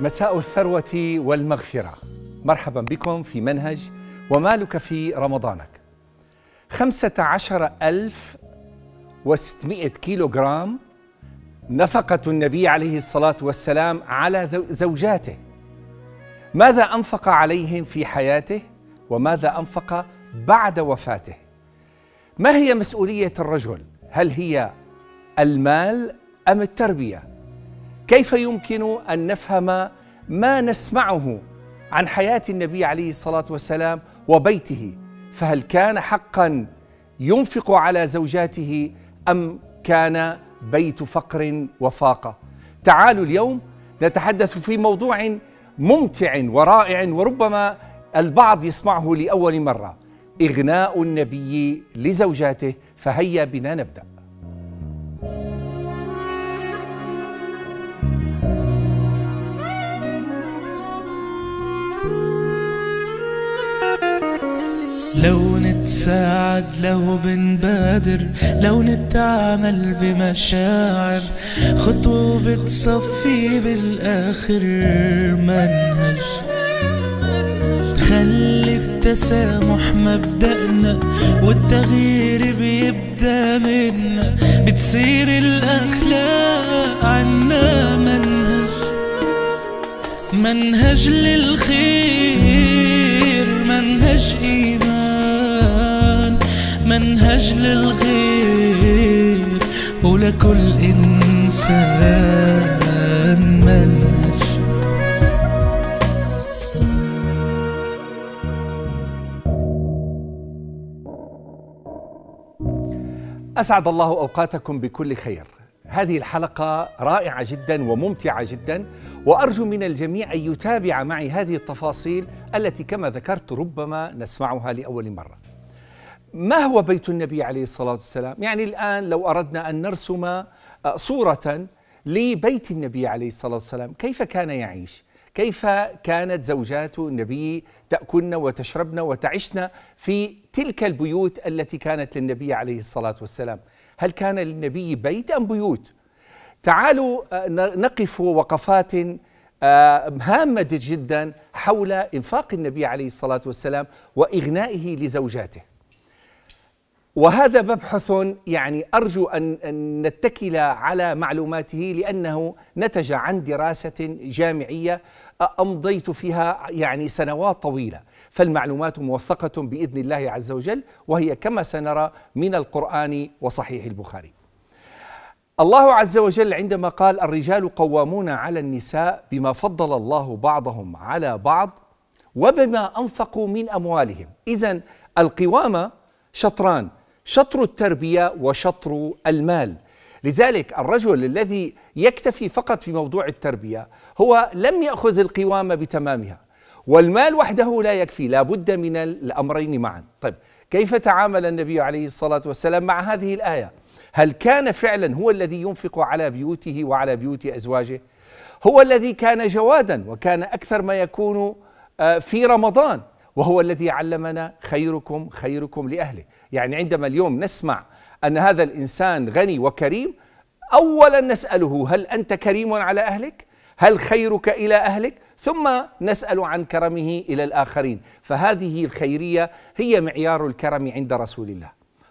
مساء الثروة والمغفرة مرحبا بكم في منهج ومالك في رمضانك خمسة عشر ألف وستمائة كيلوغرام نفقة النبي عليه الصلاة والسلام على زوجاته ماذا أنفق عليهم في حياته وماذا أنفق بعد وفاته ما هي مسؤولية الرجل هل هي المال أم التربية كيف يمكن ان نفهم ما نسمعه عن حياه النبي عليه الصلاه والسلام وبيته فهل كان حقا ينفق على زوجاته ام كان بيت فقر وفاقه تعالوا اليوم نتحدث في موضوع ممتع ورائع وربما البعض يسمعه لاول مره اغناء النبي لزوجاته فهيا بنا نبدا لو نتساعد لو بنبادر لو نتعامل بمشاعر خطوة بتصفي بالآخر منهج خلي التسامح مبدأنا والتغيير بيبدأ منا بتصير الأخلاق عنا منهج منهج للخير منهج إيمان لأجل الغير ولكل إنسان منهج أسعد الله أوقاتكم بكل خير هذه الحلقة رائعة جدا وممتعة جدا وأرجو من الجميع أن يتابع معي هذه التفاصيل التي كما ذكرت ربما نسمعها لأول مرة ما هو بيت النبي عليه الصلاة والسلام؟ يعني الآن لو أردنا أن نرسم آه، صورة لبيت النبي عليه الصلاة والسلام كيف كان يعيش؟ كيف كانت زوجات النبي تأكلن وتشربن وتعشن في تلك البيوت التي كانت للنبي عليه الصلاة والسلام هل كان للنبي بيت أم بيوت؟ تعالوا آه، نقف وقفات آه، هامة جدا حول إنفاق النبي عليه الصلاة والسلام وإغنائه لزوجاته وهذا مبحث يعني أرجو أن نتكل على معلوماته لأنه نتج عن دراسة جامعية أمضيت فيها يعني سنوات طويلة فالمعلومات موثقة بإذن الله عز وجل وهي كما سنرى من القرآن وصحيح البخاري الله عز وجل عندما قال الرجال قوامون على النساء بما فضل الله بعضهم على بعض وبما أنفقوا من أموالهم إذا القوامة شطران شطر التربيه وشطر المال لذلك الرجل الذي يكتفي فقط في موضوع التربيه هو لم ياخذ القوامه بتمامها والمال وحده لا يكفي لا بد من الامرين معا طيب كيف تعامل النبي عليه الصلاه والسلام مع هذه الايه هل كان فعلا هو الذي ينفق على بيوته وعلى بيوت ازواجه هو الذي كان جوادا وكان اكثر ما يكون آه، في رمضان وهو الذي علمنا خيركم خيركم لاهله يعني عندما اليوم نسمع أن هذا الإنسان غني وكريم أولا نسأله هل أنت كريم على أهلك؟ هل خيرك إلى أهلك؟ ثم نسأل عن كرمه إلى الآخرين فهذه الخيرية هي معيار الكرم عند رسول الله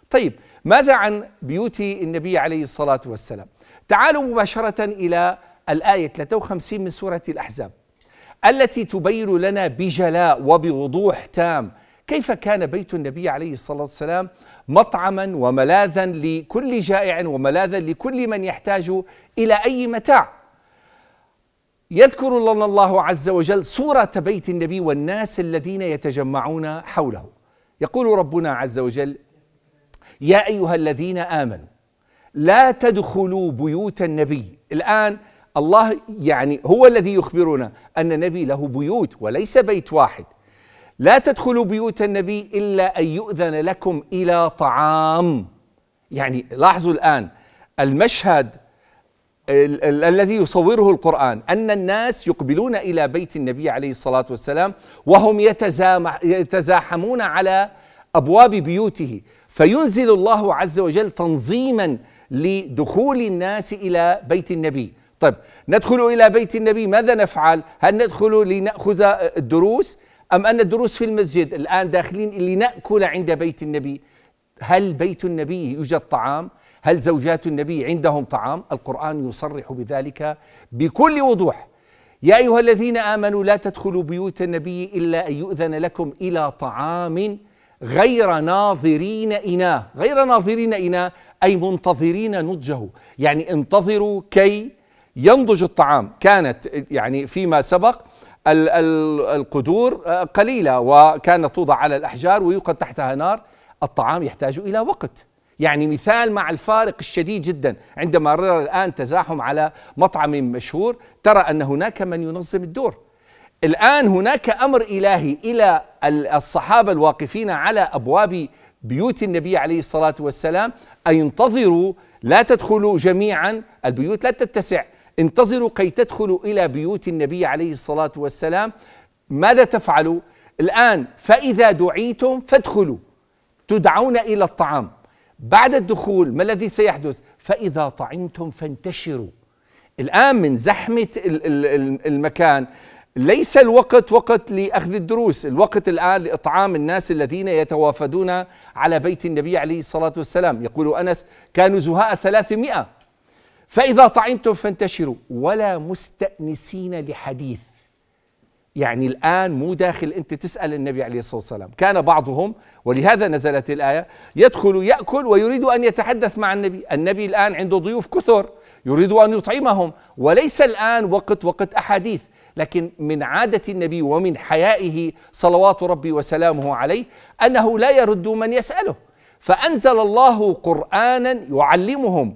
طيب ماذا عن بيوت النبي عليه الصلاة والسلام؟ تعالوا مباشرة إلى الآية 53 من سورة الأحزاب التي تبين لنا بجلاء وبوضوح تام كيف كان بيت النبي عليه الصلاة والسلام مطعما وملاذا لكل جائع وملاذا لكل من يحتاج إلى أي متاع يذكر لنا الله عز وجل صورة بيت النبي والناس الذين يتجمعون حوله يقول ربنا عز وجل يا أيها الذين آمنوا لا تدخلوا بيوت النبي الآن الله يعني هو الذي يخبرنا أن النبي له بيوت وليس بيت واحد لا تدخلوا بيوت النبي الا ان يؤذن لكم الى طعام يعني لاحظوا الان المشهد ال- ال- الذي يصوره القران ان الناس يقبلون الى بيت النبي عليه الصلاه والسلام وهم يتزاحمون على ابواب بيوته فينزل الله عز وجل تنظيما لدخول الناس الى بيت النبي طيب ندخل الى بيت النبي ماذا نفعل هل ندخل لناخذ الدروس أم أن الدروس في المسجد الآن داخلين اللي نأكل عند بيت النبي هل بيت النبي يوجد طعام؟ هل زوجات النبي عندهم طعام؟ القرآن يصرح بذلك بكل وضوح يا أيها الذين آمنوا لا تدخلوا بيوت النبي إلا أن يؤذن لكم إلى طعام غير ناظرين إناه غير ناظرين إناه أي منتظرين نضجه يعني انتظروا كي ينضج الطعام كانت يعني فيما سبق القدور آه، قليلة وكانت توضع على الأحجار ويوقد تحتها نار الطعام يحتاج إلى وقت يعني مثال مع الفارق الشديد جدا عندما نرى الآن تزاحم على مطعم مشهور ترى أن هناك من ينظم الدور الآن هناك أمر إلهي إلى الصحابة الواقفين على أبواب بيوت النبي عليه الصلاة والسلام أن ينتظروا لا تدخلوا جميعا البيوت لا تتسع انتظروا كي تدخلوا إلى بيوت النبي عليه الصلاة والسلام ماذا تفعلوا؟ الآن فإذا دعيتم فادخلوا تدعون إلى الطعام بعد الدخول ما الذي سيحدث؟ فإذا طعمتم فانتشروا الآن من زحمة المكان ليس الوقت وقت لأخذ الدروس الوقت الآن لإطعام الناس الذين يتوافدون على بيت النبي عليه الصلاة والسلام يقول أنس كانوا زهاء ثلاثمائة فإذا طعنتم فانتشروا ولا مستأنسين لحديث يعني الآن مو داخل أنت تسأل النبي عليه الصلاة والسلام كان بعضهم ولهذا نزلت الآية يدخل يأكل ويريد أن يتحدث مع النبي النبي الآن عنده ضيوف كثر يريد أن يطعمهم وليس الآن وقت وقت أحاديث لكن من عادة النبي ومن حيائه صلوات ربي وسلامه عليه أنه لا يرد من يسأله فأنزل الله قرآنا يعلمهم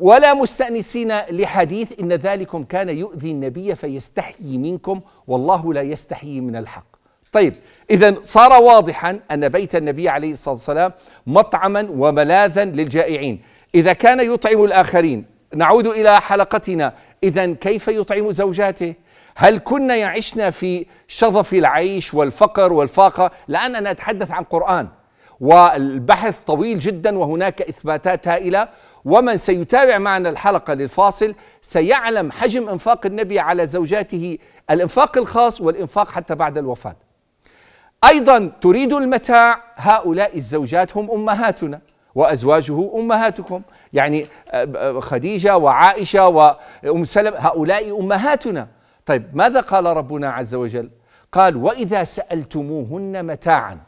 ولا مستأنسين لحديث إن ذلكم كان يؤذي النبي فيستحيي منكم والله لا يستحيي من الحق طيب إذا صار واضحا أن بيت النبي عليه الصلاة والسلام مطعما وملاذا للجائعين إذا كان يطعم الآخرين نعود إلى حلقتنا إذا كيف يطعم زوجاته هل كنا يعشنا في شظف العيش والفقر والفاقة لأن أنا أتحدث عن قرآن والبحث طويل جدا وهناك إثباتات هائلة ومن سيتابع معنا الحلقة للفاصل سيعلم حجم إنفاق النبي على زوجاته الإنفاق الخاص والإنفاق حتى بعد الوفاة أيضا تريد المتاع هؤلاء الزوجات هم أمهاتنا وأزواجه أمهاتكم يعني آه، آه، خديجة وعائشة وأم سلم هؤلاء أمهاتنا طيب ماذا قال ربنا عز وجل قال وإذا سألتموهن متاعاً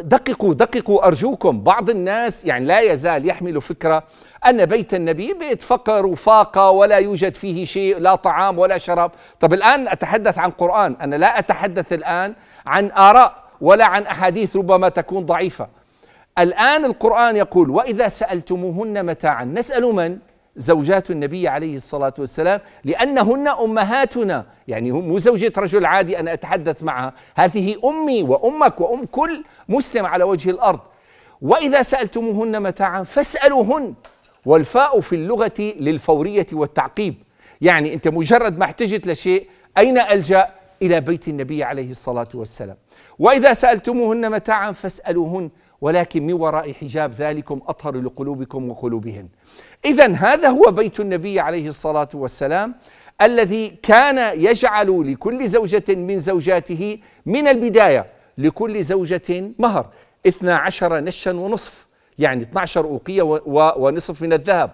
دققوا دققوا أرجوكم بعض الناس يعني لا يزال يحمل فكرة أن بيت النبي بيت فقر وفاقة ولا يوجد فيه شيء لا طعام ولا شراب طب الآن أتحدث عن قرآن أنا لا أتحدث الآن عن آراء ولا عن أحاديث ربما تكون ضعيفة الآن القرآن يقول وإذا سألتموهن متاعا نسأل من؟ زوجات النبي عليه الصلاة والسلام لأنهن أمهاتنا يعني مو زوجة رجل عادي أنا أتحدث معها هذه أمي وأمك وأم كل مسلم على وجه الأرض وإذا سألتموهن متاعا فاسألوهن والفاء في اللغة للفورية والتعقيب يعني أنت مجرد ما احتجت لشيء أين ألجأ إلى بيت النبي عليه الصلاة والسلام وإذا سألتموهن متاعا فاسألوهن ولكن من وراء حجاب ذلكم أطهر لقلوبكم وقلوبهن إذا هذا هو بيت النبي عليه الصلاة والسلام الذي كان يجعل لكل زوجة من زوجاته من البداية لكل زوجة مهر 12 نشا ونصف يعني 12 أوقية ونصف من الذهب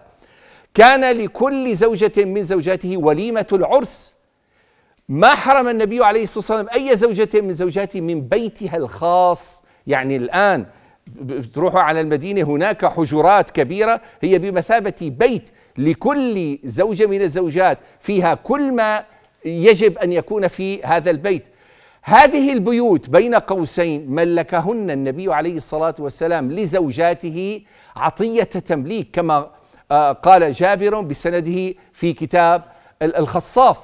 كان لكل زوجة من زوجاته وليمة العرس ما حرم النبي عليه الصلاة والسلام أي زوجة من زوجاته من بيتها الخاص يعني الآن بتروحوا على المدينة هناك حجرات كبيرة هي بمثابة بيت لكل زوجة من الزوجات فيها كل ما يجب أن يكون في هذا البيت هذه البيوت بين قوسين ملكهن النبي عليه الصلاة والسلام لزوجاته عطية تمليك كما آه، قال جابر بسنده في كتاب الخصاف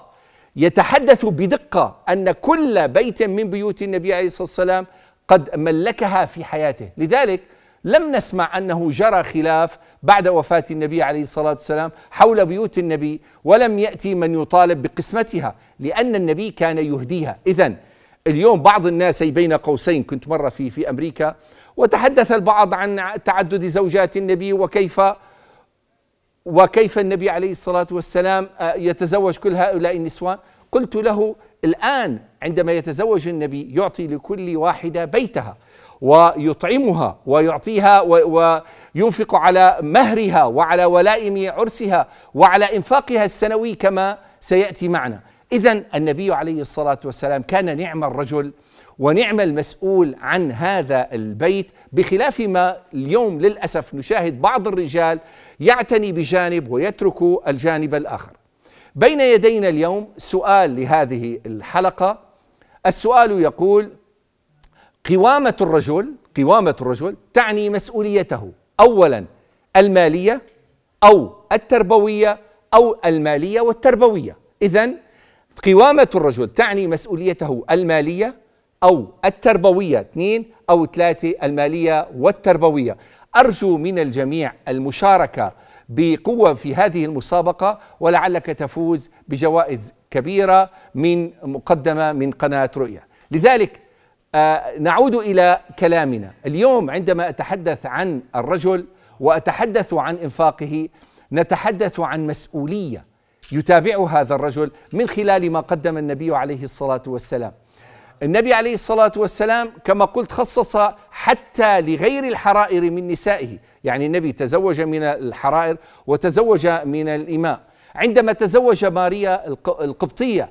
يتحدث بدقة أن كل بيت من بيوت النبي عليه الصلاة والسلام قد ملكها في حياته لذلك لم نسمع انه جرى خلاف بعد وفاه النبي عليه الصلاه والسلام حول بيوت النبي ولم ياتي من يطالب بقسمتها لان النبي كان يهديها اذا اليوم بعض الناس بين قوسين كنت مره في في امريكا وتحدث البعض عن تعدد زوجات النبي وكيف وكيف النبي عليه الصلاه والسلام آه، يتزوج كل هؤلاء النسوان قلت له الان عندما يتزوج النبي يعطي لكل واحدة بيتها ويطعمها ويعطيها وينفق على مهرها وعلى ولائم عرسها وعلى انفاقها السنوي كما سياتي معنا اذا النبي عليه الصلاه والسلام كان نعم الرجل ونعم المسؤول عن هذا البيت بخلاف ما اليوم للاسف نشاهد بعض الرجال يعتني بجانب ويترك الجانب الاخر بين يدينا اليوم سؤال لهذه الحلقه السؤال يقول قوامة الرجل قوامة الرجل تعني مسؤوليته أولا المالية أو التربوية أو المالية والتربوية إذا قوامة الرجل تعني مسؤوليته المالية أو التربوية اثنين أو ثلاثة المالية والتربوية أرجو من الجميع المشاركة بقوة في هذه المسابقة ولعلك تفوز بجوائز كبيرة من مقدمة من قناة رؤية لذلك آه، نعود إلى كلامنا اليوم عندما أتحدث عن الرجل وأتحدث عن إنفاقه نتحدث عن مسؤولية يتابعها هذا الرجل من خلال ما قدم النبي عليه الصلاة والسلام النبي عليه الصلاة والسلام كما قلت خصص حتى لغير الحرائر من نسائه يعني النبي تزوج من الحرائر وتزوج من الإماء عندما تزوج ماريا القبطية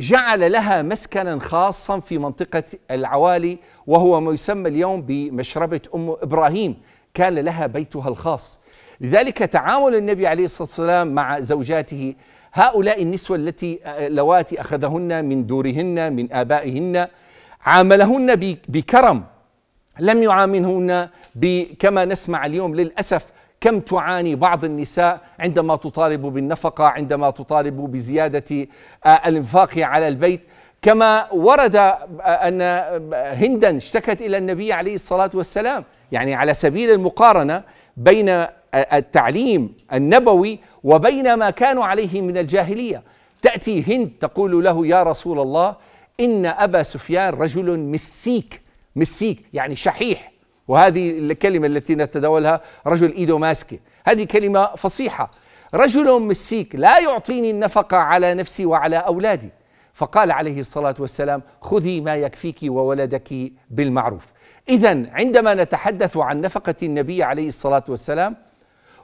جعل لها مسكنا خاصا في منطقة العوالي وهو ما يسمى اليوم بمشربة أم إبراهيم كان لها بيتها الخاص لذلك تعامل النبي عليه الصلاة والسلام مع زوجاته هؤلاء النسوة التي آه، لواتي أخذهن من دورهن من آبائهن عاملهن بكرم لم يعاملهن كما نسمع اليوم للأسف كم تعاني بعض النساء عندما تطالب بالنفقة عندما تطالب بزيادة آه، الانفاق على البيت كما ورد آه، أن آه، هندا اشتكت إلى النبي عليه الصلاة والسلام يعني على سبيل المقارنة بين التعليم النبوي وبين ما كانوا عليه من الجاهلية تأتي هند تقول له يا رسول الله إن أبا سفيان رجل مسيك مسيك يعني شحيح وهذه الكلمة التي نتداولها رجل إيدو ماسكة هذه كلمة فصيحة رجل مسيك لا يعطيني النفقة على نفسي وعلى أولادي فقال عليه الصلاة والسلام خذي ما يكفيك وولدك بالمعروف إذا عندما نتحدث عن نفقة النبي عليه الصلاة والسلام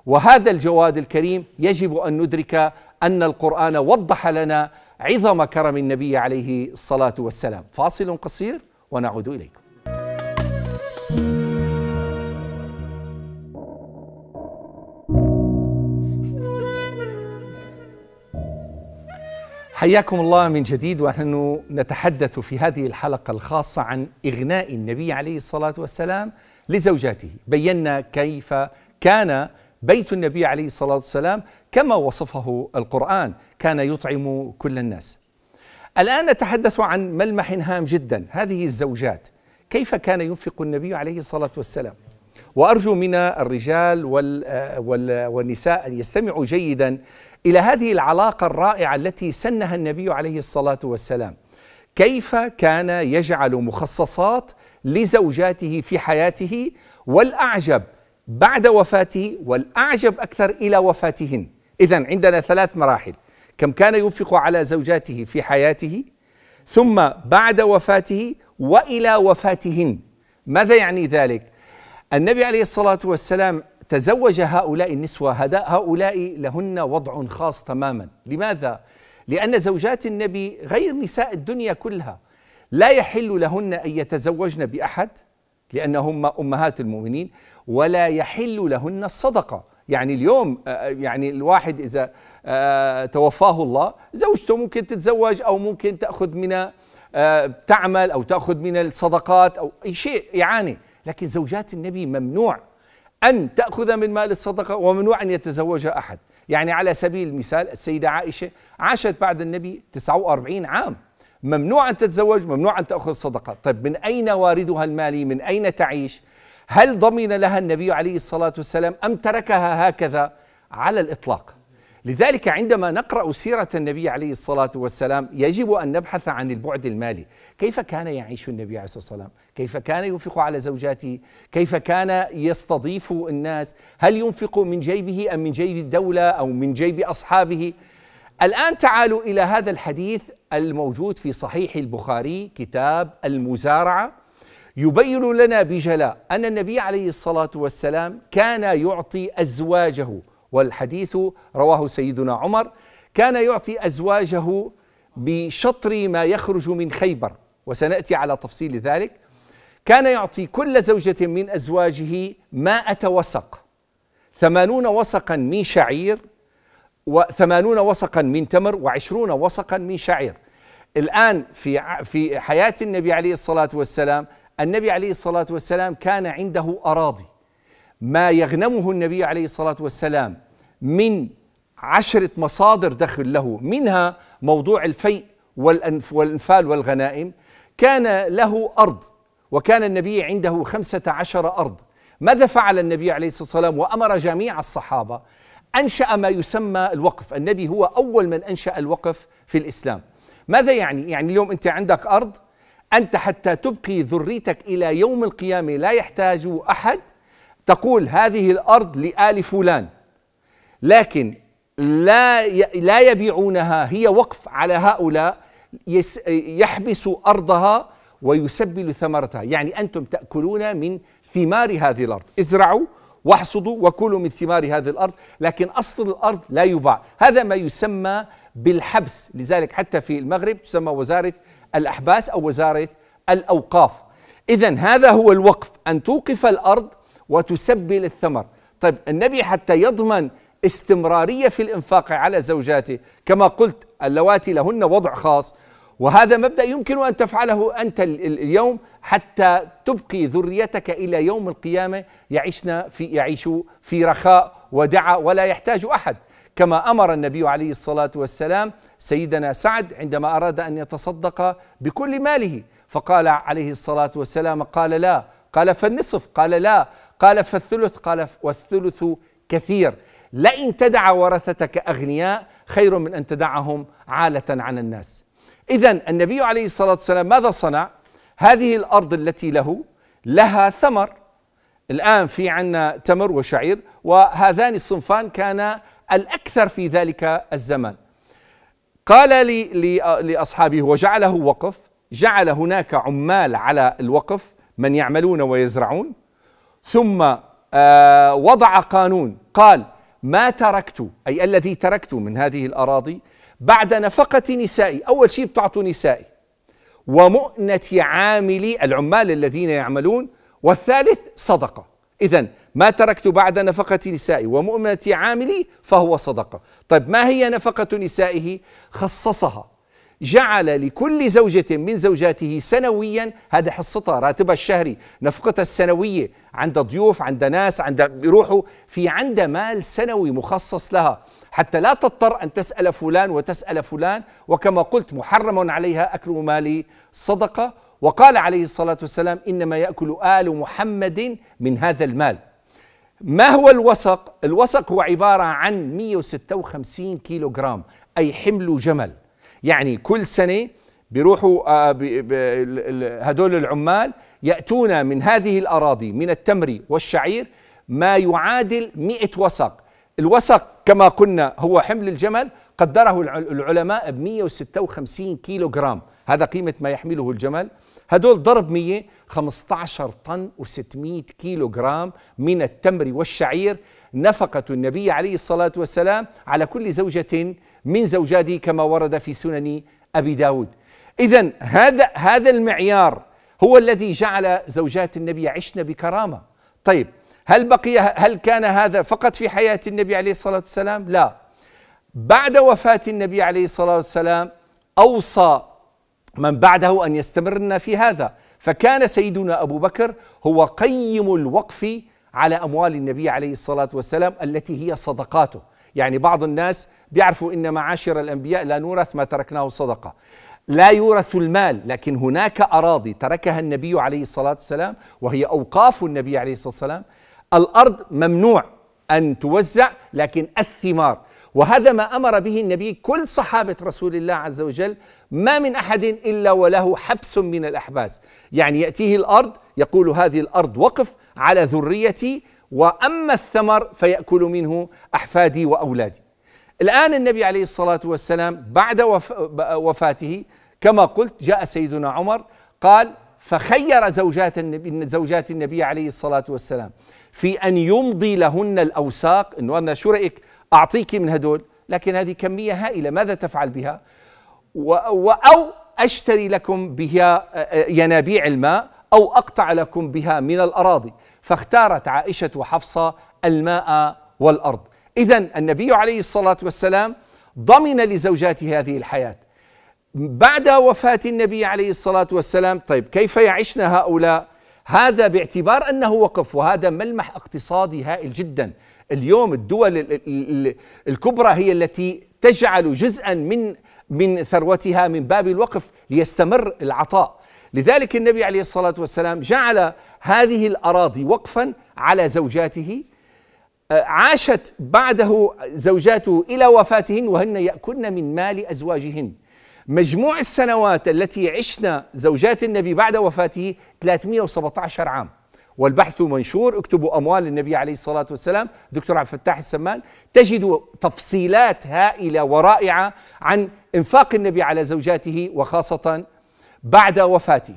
وهذا الجواد الكريم يجب أن ندرك أن القرآن وضح لنا عظم كرم النبي عليه الصلاة والسلام فاصل قصير ونعود إليكم حياكم الله من جديد ونحن نتحدث في هذه الحلقة الخاصة عن إغناء النبي عليه الصلاة والسلام لزوجاته بينا كيف كان بيت النبي عليه الصلاة والسلام كما وصفه القرآن كان يطعم كل الناس الآن نتحدث عن ملمح هام جدا هذه الزوجات كيف كان ينفق النبي عليه الصلاة والسلام وأرجو من الرجال والنساء أن يستمعوا جيدا إلى هذه العلاقة الرائعة التي سنها النبي عليه الصلاة والسلام كيف كان يجعل مخصصات لزوجاته في حياته والأعجب بعد وفاته والأعجب أكثر إلى وفاتهن إذا عندنا ثلاث مراحل كم كان ينفق على زوجاته في حياته ثم بعد وفاته والى وفاتهن ماذا يعني ذلك النبي عليه الصلاة والسلام تزوج هؤلاء النسوة هؤلاء لهن وضع خاص تماما لماذا؟ لأن زوجات النبي غير نساء الدنيا كلها لا يحل لهن أن يتزوجن بأحد لأنهم أمهات المؤمنين ولا يحل لهن الصدقة يعني اليوم آه، آه، يعني الواحد إذا آه، توفاه الله زوجته ممكن تتزوج أو ممكن تأخذ من تعمل أو تأخذ من الصدقات أو أي شيء يعني لكن زوجات النبي ممنوع أن تأخذ من مال الصدقة وممنوع أن يتزوجها أحد يعني على سبيل المثال السيدة عائشة عاشت بعد النبي 49 عام ممنوع أن تتزوج ممنوع أن تأخذ صدقة طيب من أين واردها المالي من أين تعيش هل ضمن لها النبي عليه الصلاة والسلام أم تركها هكذا على الإطلاق لذلك عندما نقرأ سيرة النبي عليه الصلاة والسلام يجب أن نبحث عن البعد المالي كيف كان يعيش النبي عليه الصلاة والسلام كيف كان ينفق على زوجاته كيف كان يستضيف الناس هل ينفق من جيبه أم من جيب الدولة أو من جيب أصحابه الآن تعالوا إلى هذا الحديث الموجود في صحيح البخاري كتاب المزارعة يبين لنا بجلاء أن النبي عليه الصلاة والسلام كان يعطي أزواجه والحديث رواه سيدنا عمر كان يعطي أزواجه بشطر ما يخرج من خيبر وسنأتي على تفصيل ذلك كان يعطي كل زوجة من أزواجه مائة وسق ثمانون وسقا من شعير وثمانون وسقا من تمر وعشرون وسقا من شعير الآن في في حياة النبي عليه الصلاة والسلام النبي عليه الصلاة والسلام كان عنده أراضي ما يغنمه النبي عليه الصلاة والسلام من عشرة مصادر دخل له منها موضوع الفيء والأنفال والغنائم كان له أرض وكان النبي عنده خمسة عشر أرض ماذا فعل النبي عليه الصلاة والسلام وأمر جميع الصحابة أنشأ ما يسمى الوقف النبي هو أول من أنشأ الوقف في الإسلام ماذا يعني؟ يعني اليوم أنت عندك أرض أنت حتى تبقي ذريتك إلى يوم القيامة لا يحتاج أحد تقول هذه الارض لآل فلان لكن لا لا يبيعونها هي وقف على هؤلاء يحبس ارضها ويسبل ثمرتها، يعني انتم تاكلون من ثمار هذه الارض، ازرعوا واحصدوا وكلوا من ثمار هذه الارض، لكن اصل الارض لا يباع، هذا ما يسمى بالحبس، لذلك حتى في المغرب تسمى وزاره الاحباس او وزاره الاوقاف. اذا هذا هو الوقف ان توقف الارض وتسبل الثمر طيب النبي حتى يضمن استمرارية في الإنفاق على زوجاته كما قلت اللواتي لهن وضع خاص وهذا مبدأ يمكن أن تفعله أنت اليوم حتى تبقي ذريتك إلى يوم القيامة يعيشنا في يعيشوا في رخاء ودعة ولا يحتاج أحد كما امر النبي عليه الصلاه والسلام سيدنا سعد عندما اراد ان يتصدق بكل ماله فقال عليه الصلاه والسلام قال لا قال فالنصف قال لا قال فالثلث قال والثلث كثير لئن تدع ورثتك أغنياء خير من أن تدعهم عالة عن الناس إذا النبي عليه الصلاة والسلام ماذا صنع هذه الأرض التي له لها ثمر الآن في عنا تمر وشعير وهذان الصنفان كان الأكثر في ذلك الزمان قال لي لأصحابه وجعله وقف جعل هناك عمال على الوقف من يعملون ويزرعون ثم آه، وضع قانون قال ما تركت أي الذي تركت من هذه الأراضي بعد نفقة نسائي أول شيء بتعطوا نسائي ومؤنة عاملي العمال الذين يعملون والثالث صدقة إذا ما تركت بعد نفقة نسائي ومؤنة عاملي فهو صدقة طيب ما هي نفقة نسائه خصصها جعل لكل زوجة من زوجاته سنويا هذه حصتها راتبها الشهري نفقتها السنوية عند ضيوف عند ناس عند يروحوا في عند مال سنوي مخصص لها حتى لا تضطر أن تسأل فلان وتسأل فلان وكما قلت محرم عليها أكل مال صدقة وقال عليه الصلاة والسلام إنما يأكل آل محمد من هذا المال ما هو الوسق؟ الوسق هو عبارة عن 156 كيلوغرام أي حمل جمل يعني كل سنة بيروحوا آه، هدول العمال يأتون من هذه الأراضي من التمر والشعير ما يعادل 100 وسق الوسق كما قلنا هو حمل الجمل قدره العلماء ب 156 كيلو جرام هذا قيمة ما يحمله الجمل هدول ضرب 100 15 طن و600 كيلو جرام من التمر والشعير نفقة النبي عليه الصلاة والسلام على كل زوجة من زوجاته كما ورد في سنن أبي داود إذا هذا هذا المعيار هو الذي جعل زوجات النبي عشن بكرامة طيب هل بقي هل كان هذا فقط في حياة النبي عليه الصلاة والسلام لا بعد وفاة النبي عليه الصلاة والسلام أوصى من بعده أن يستمرن في هذا فكان سيدنا أبو بكر هو قيم الوقف على أموال النبي عليه الصلاة والسلام التي هي صدقاته يعني بعض الناس بيعرفوا ان معاشر الانبياء لا نورث ما تركناه صدقه لا يورث المال لكن هناك اراضي تركها النبي عليه الصلاه والسلام وهي اوقاف النبي عليه الصلاه والسلام الارض ممنوع ان توزع لكن الثمار وهذا ما امر به النبي كل صحابه رسول الله عز وجل ما من احد الا وله حبس من الاحباس يعني ياتيه الارض يقول هذه الارض وقف على ذريتي واما الثمر فياكل منه احفادي واولادي. الان النبي عليه الصلاه والسلام بعد وف وفاته كما قلت جاء سيدنا عمر قال فخير زوجات النبي زوجات النبي عليه الصلاه والسلام في ان يمضي لهن الاوساق انه انا شو رايك اعطيك من هدول لكن هذه كميه هائله ماذا تفعل بها؟ او اشتري لكم بها ينابيع الماء او اقطع لكم بها من الاراضي فاختارت عائشة وحفصة الماء والأرض إذا النبي عليه الصلاة والسلام ضمن لزوجاته هذه الحياة بعد وفاة النبي عليه الصلاة والسلام طيب كيف يعيشن هؤلاء هذا باعتبار أنه وقف وهذا ملمح اقتصادي هائل جدا اليوم الدول الكبرى هي التي تجعل جزءا من من ثروتها من باب الوقف ليستمر العطاء لذلك النبي عليه الصلاة والسلام جعل هذه الأراضي وقفا على زوجاته آه، عاشت بعده زوجاته إلى وفاتهن وهن يأكلن من مال أزواجهن مجموع السنوات التي عشنا زوجات النبي بعد وفاته 317 عام والبحث منشور اكتبوا أموال النبي عليه الصلاة والسلام دكتور عبد الفتاح السمان تجد تفصيلات هائلة ورائعة عن انفاق النبي على زوجاته وخاصة بعد وفاته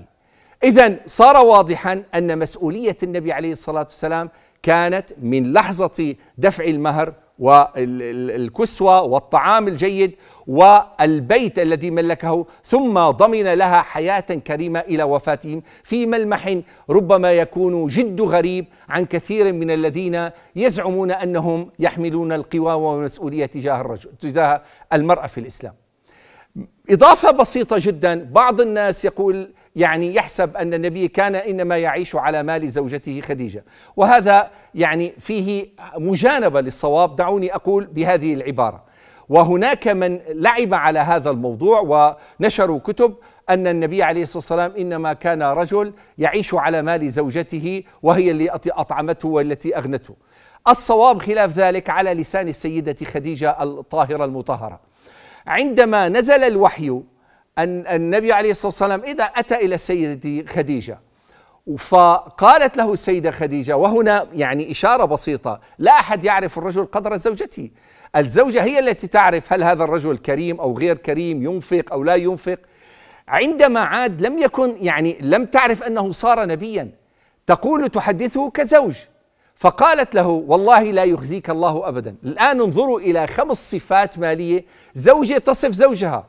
إذا صار واضحا أن مسؤولية النبي عليه الصلاة والسلام كانت من لحظة دفع المهر والكسوة والطعام الجيد والبيت الذي ملكه ثم ضمن لها حياة كريمة إلى وفاتهم في ملمح ربما يكون جد غريب عن كثير من الذين يزعمون أنهم يحملون القوى والمسؤولية تجاه الرجل تجاه المرأة في الإسلام إضافة بسيطة جدا بعض الناس يقول يعني يحسب أن النبي كان إنما يعيش على مال زوجته خديجة وهذا يعني فيه مجانبة للصواب دعوني أقول بهذه العبارة وهناك من لعب على هذا الموضوع ونشروا كتب أن النبي عليه الصلاة والسلام إنما كان رجل يعيش على مال زوجته وهي التي أطعمته والتي أغنته الصواب خلاف ذلك على لسان السيدة خديجة الطاهرة المطهرة عندما نزل الوحي أن النبي عليه الصلاة والسلام إذا أتى إلى السيدة خديجة فقالت له السيدة خديجة وهنا يعني إشارة بسيطة لا أحد يعرف الرجل قدر زوجته الزوجة هي التي تعرف هل هذا الرجل كريم أو غير كريم ينفق أو لا ينفق عندما عاد لم يكن يعني لم تعرف أنه صار نبيا تقول تحدثه كزوج فقالت له والله لا يخزيك الله ابدا الان انظروا الى خمس صفات ماليه زوجه تصف زوجها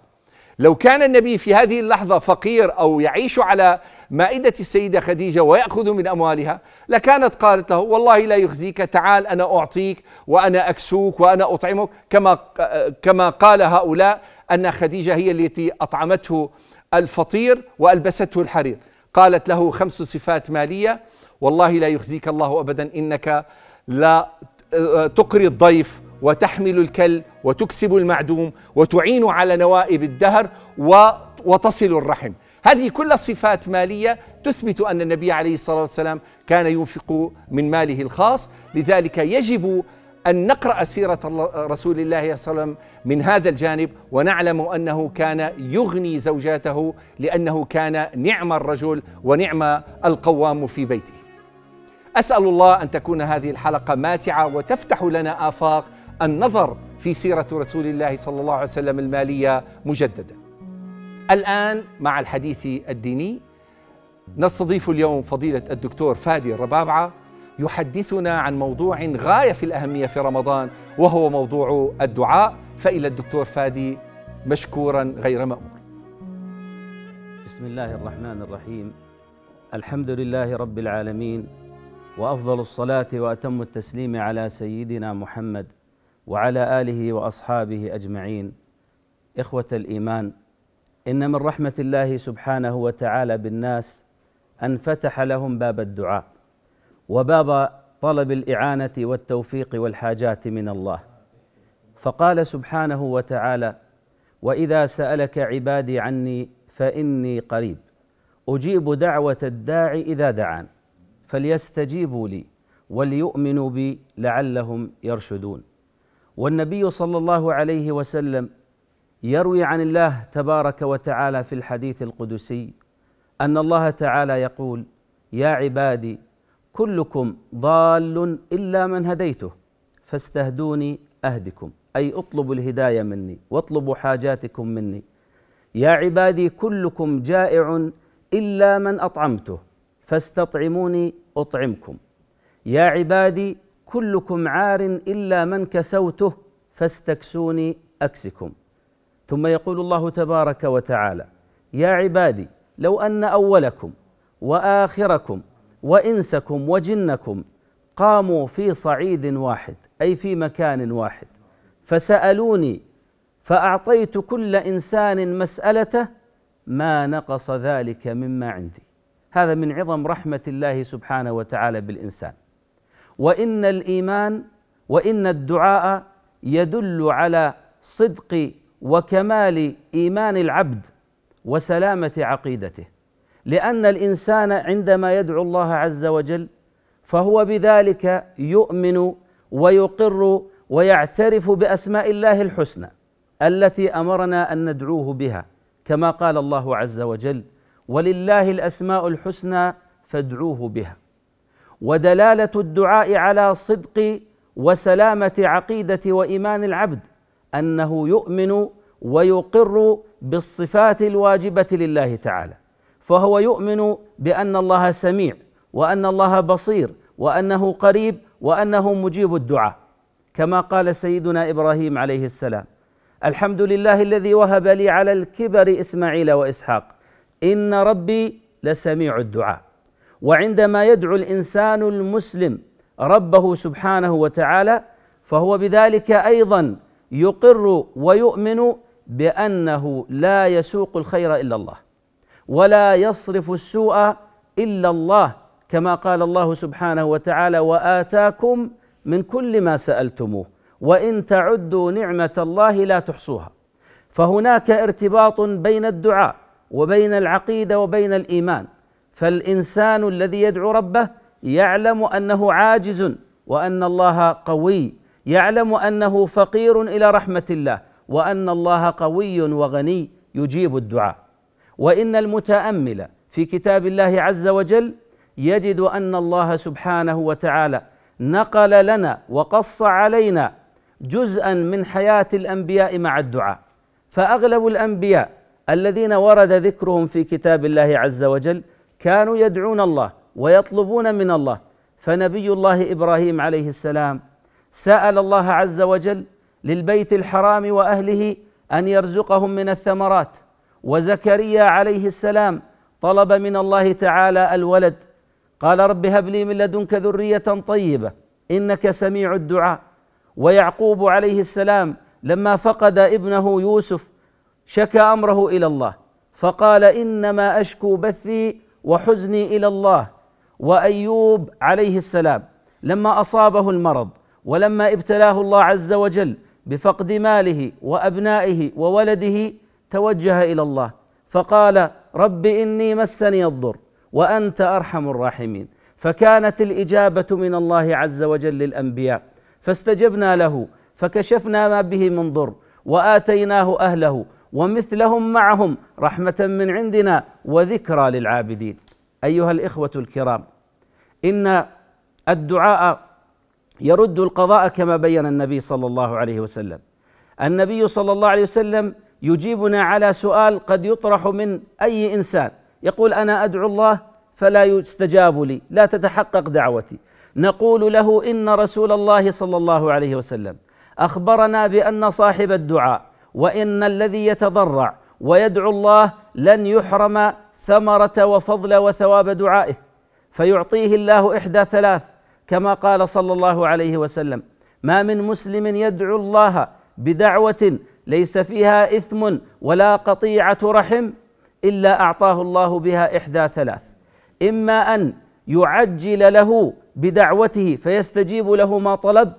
لو كان النبي في هذه اللحظه فقير او يعيش على مائده السيده خديجه وياخذ من اموالها لكانت قالت له والله لا يخزيك تعال انا اعطيك وانا اكسوك وانا اطعمك كما كما قال هؤلاء ان خديجه هي التي اطعمته الفطير والبسته الحرير قالت له خمس صفات ماليه والله لا يخزيك الله ابدا انك لا تقري الضيف وتحمل الكل وتكسب المعدوم وتعين على نوائب الدهر وتصل الرحم هذه كل صفات مالية تثبت أن النبي عليه الصلاة والسلام كان ينفق من ماله الخاص لذلك يجب أن نقرأ سيرة رسول الله صلى الله عليه وسلم من هذا الجانب ونعلم أنه كان يغني زوجاته لأنه كان نعم الرجل ونعم القوام في بيته أسأل الله أن تكون هذه الحلقة ماتعة وتفتح لنا آفاق النظر في سيرة رسول الله صلى الله عليه وسلم المالية مجددا الآن مع الحديث الديني نستضيف اليوم فضيلة الدكتور فادي الربابعة يحدثنا عن موضوع غاية في الأهمية في رمضان وهو موضوع الدعاء فإلى الدكتور فادي مشكورا غير مأمور بسم الله الرحمن الرحيم الحمد لله رب العالمين وافضل الصلاه واتم التسليم على سيدنا محمد وعلى اله واصحابه اجمعين اخوه الايمان ان من رحمه الله سبحانه وتعالى بالناس ان فتح لهم باب الدعاء وباب طلب الاعانه والتوفيق والحاجات من الله فقال سبحانه وتعالى واذا سالك عبادي عني فاني قريب اجيب دعوه الداع اذا دعان فليستجيبوا لي وليؤمنوا بي لعلهم يرشدون والنبي صلى الله عليه وسلم يروي عن الله تبارك وتعالى في الحديث القدسي ان الله تعالى يقول يا عبادي كلكم ضال الا من هديته فاستهدوني اهدكم اي اطلبوا الهدايه مني واطلبوا حاجاتكم مني يا عبادي كلكم جائع الا من اطعمته فاستطعموني اطعمكم يا عبادي كلكم عار الا من كسوته فاستكسوني اكسكم ثم يقول الله تبارك وتعالى يا عبادي لو ان اولكم واخركم وانسكم وجنكم قاموا في صعيد واحد اي في مكان واحد فسالوني فاعطيت كل انسان مسالته ما نقص ذلك مما عندي هذا من عظم رحمه الله سبحانه وتعالى بالانسان وان الايمان وان الدعاء يدل على صدق وكمال ايمان العبد وسلامه عقيدته لان الانسان عندما يدعو الله عز وجل فهو بذلك يؤمن ويقر ويعترف باسماء الله الحسنى التي امرنا ان ندعوه بها كما قال الله عز وجل ولله الاسماء الحسنى فادعوه بها ودلاله الدعاء على صدق وسلامه عقيده وايمان العبد انه يؤمن ويقر بالصفات الواجبه لله تعالى فهو يؤمن بان الله سميع وان الله بصير وانه قريب وانه مجيب الدعاء كما قال سيدنا ابراهيم عليه السلام الحمد لله الذي وهب لي على الكبر اسماعيل واسحاق إن ربي لسميع الدعاء وعندما يدعو الإنسان المسلم ربه سبحانه وتعالى فهو بذلك أيضا يقر ويؤمن بأنه لا يسوق الخير إلا الله ولا يصرف السوء إلا الله كما قال الله سبحانه وتعالى واتاكم من كل ما سالتموه وان تعدوا نعمه الله لا تحصوها فهناك ارتباط بين الدعاء وبين العقيده وبين الايمان فالانسان الذي يدعو ربه يعلم انه عاجز وان الله قوي يعلم انه فقير الى رحمه الله وان الله قوي وغني يجيب الدعاء وان المتامل في كتاب الله عز وجل يجد ان الله سبحانه وتعالى نقل لنا وقص علينا جزءا من حياه الانبياء مع الدعاء فاغلب الانبياء الذين ورد ذكرهم في كتاب الله عز وجل كانوا يدعون الله ويطلبون من الله فنبي الله ابراهيم عليه السلام سال الله عز وجل للبيت الحرام واهله ان يرزقهم من الثمرات وزكريا عليه السلام طلب من الله تعالى الولد قال رب هب لي من لدنك ذريه طيبه انك سميع الدعاء ويعقوب عليه السلام لما فقد ابنه يوسف شكى امره الى الله فقال انما اشكو بثي وحزني الى الله وايوب عليه السلام لما اصابه المرض ولما ابتلاه الله عز وجل بفقد ماله وابنائه وولده توجه الى الله فقال رب اني مسني الضر وانت ارحم الراحمين فكانت الاجابه من الله عز وجل للانبياء فاستجبنا له فكشفنا ما به من ضر واتيناه اهله ومثلهم معهم رحمة من عندنا وذكرى للعابدين أيها الإخوة الكرام إن الدعاء يرد القضاء كما بين النبي صلى الله عليه وسلم النبي صلى الله عليه وسلم يجيبنا على سؤال قد يطرح من أي إنسان يقول أنا أدعو الله فلا يستجاب لي لا تتحقق دعوتي نقول له إن رسول الله صلى الله عليه وسلم أخبرنا بأن صاحب الدعاء وان الذي يتضرع ويدعو الله لن يحرم ثمره وفضل وثواب دعائه فيعطيه الله احدى ثلاث كما قال صلى الله عليه وسلم ما من مسلم يدعو الله بدعوه ليس فيها اثم ولا قطيعه رحم الا اعطاه الله بها احدى ثلاث اما ان يعجل له بدعوته فيستجيب له ما طلب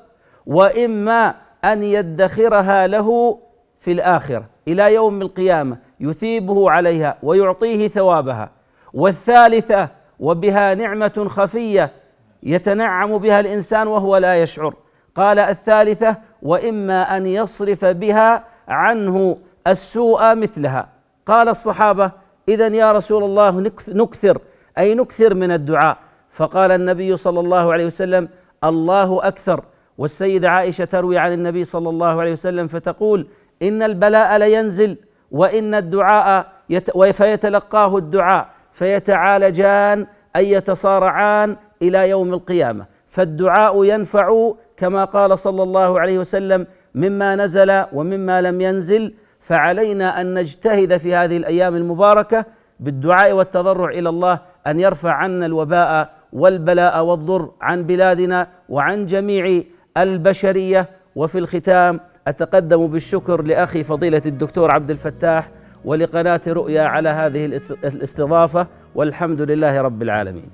واما ان يدخرها له في الاخره الى يوم القيامه يثيبه عليها ويعطيه ثوابها والثالثه وبها نعمه خفيه يتنعم بها الانسان وهو لا يشعر قال الثالثه واما ان يصرف بها عنه السوء مثلها قال الصحابه اذا يا رسول الله نكثر اي نكثر من الدعاء فقال النبي صلى الله عليه وسلم الله اكثر والسيده عائشه تروي عن النبي صلى الله عليه وسلم فتقول إن البلاء لينزل وإن الدعاء يت فيتلقاه الدعاء فيتعالجان أي يتصارعان إلى يوم القيامة فالدعاء ينفع كما قال صلى الله عليه وسلم مما نزل ومما لم ينزل فعلينا ان نجتهد في هذه الايام المباركه بالدعاء والتضرع الى الله ان يرفع عنا الوباء والبلاء والضر عن بلادنا وعن جميع البشريه وفي الختام أتقدم بالشكر لأخي فضيلة الدكتور عبد الفتاح ولقناة رؤيا على هذه الاستضافة والحمد لله رب العالمين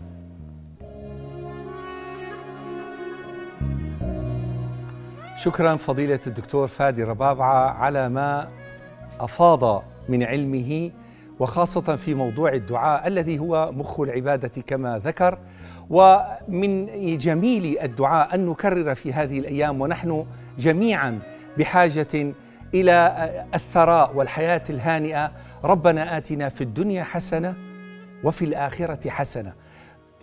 شكرا فضيلة الدكتور فادي ربابعة على ما أفاض من علمه وخاصة في موضوع الدعاء الذي هو مخ العبادة كما ذكر ومن جميل الدعاء أن نكرر في هذه الأيام ونحن جميعا بحاجه الى الثراء والحياه الهانئه ربنا اتنا في الدنيا حسنه وفي الاخره حسنه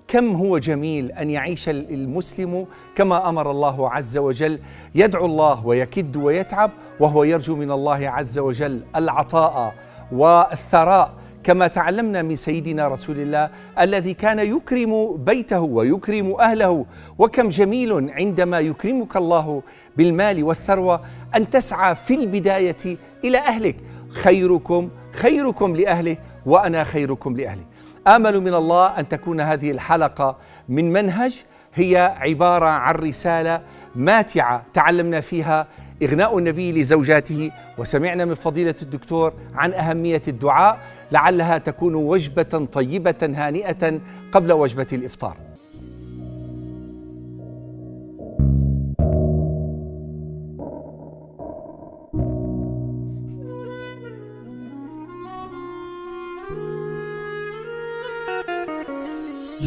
كم هو جميل ان يعيش المسلم كما امر الله عز وجل يدعو الله ويكد ويتعب وهو يرجو من الله عز وجل العطاء والثراء كما تعلمنا من سيدنا رسول الله الذي كان يكرم بيته ويكرم اهله وكم جميل عندما يكرمك الله بالمال والثروه ان تسعى في البدايه الى اهلك خيركم خيركم لاهله وانا خيركم لاهلي امل من الله ان تكون هذه الحلقه من منهج هي عباره عن رساله ماتعه تعلمنا فيها إغناء النبي لزوجاته وسمعنا من فضيلة الدكتور عن أهمية الدعاء لعلها تكون وجبة طيبة هانئة قبل وجبة الإفطار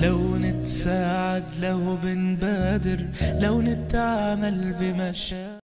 لو نتساعد لو بنبادر لو نتعامل بمشاعر